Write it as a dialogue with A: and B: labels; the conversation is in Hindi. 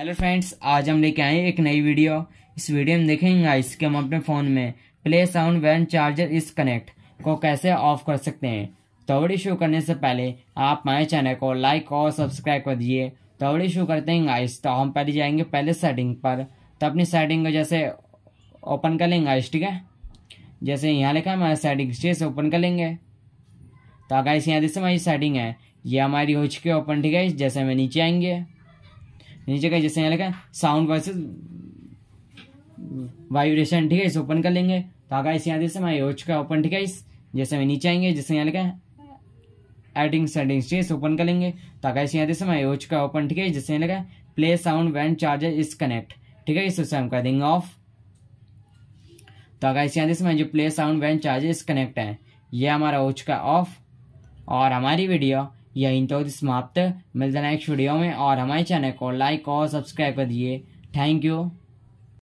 A: हेलो फ्रेंड्स आज हम लेके आए एक नई वीडियो इस वीडियो में देखेंगे गाइस कि हम अपने फ़ोन में play sound when charger is connect को कैसे ऑफ कर सकते हैं तो वीडियो शुरू करने से पहले आप हमारे चैनल को लाइक और सब्सक्राइब कर दिए तो वीडियो शुरू करते हैं गाइस तो हम पहले जाएंगे पहले सेटिंग पर तो अपनी सेटिंग को जैसे ओपन कर लेंगे गाइस ठीक है जैसे यहाँ लिखा हमारे सेटिंग जैसे ओपन कर लेंगे तो गाइस यहाँ जैसे हमारी सेटिंग है ये हमारी हो चुकी है ओपन ठीक है जैसे हमें नीचे आएंगे नीचे का जैसे यहाँ लिखा है साउंड वर्सेज वाइब्रेशन ठीक है इसे ओपन कर लेंगे तो आगा इस यहाँ जैसे मैं योज का ओपन ठीक है इस जैसे हमें नीचे आएंगे जैसे यहाँ लिखा है एडिंग सेटिंग्स ठीक है इसे ओपन कर लेंगे तो आगे इस यहाँ जैसे मैं ओच का ओपन ठीक है जैसे यहाँ लिखा है play sound when charger is connect ठीक है इसे हम कर देंगे ऑफ तो अगर इस यहाँ जैसे मैं जो play sound when charger is connect है ये हमारा ओच का ऑफ और हमारी वीडियो यहीं तो समाप्त मिलते नेक्स्ट वीडियो में और हमारे चैनल को लाइक और सब्सक्राइब कर दिए थैंक यू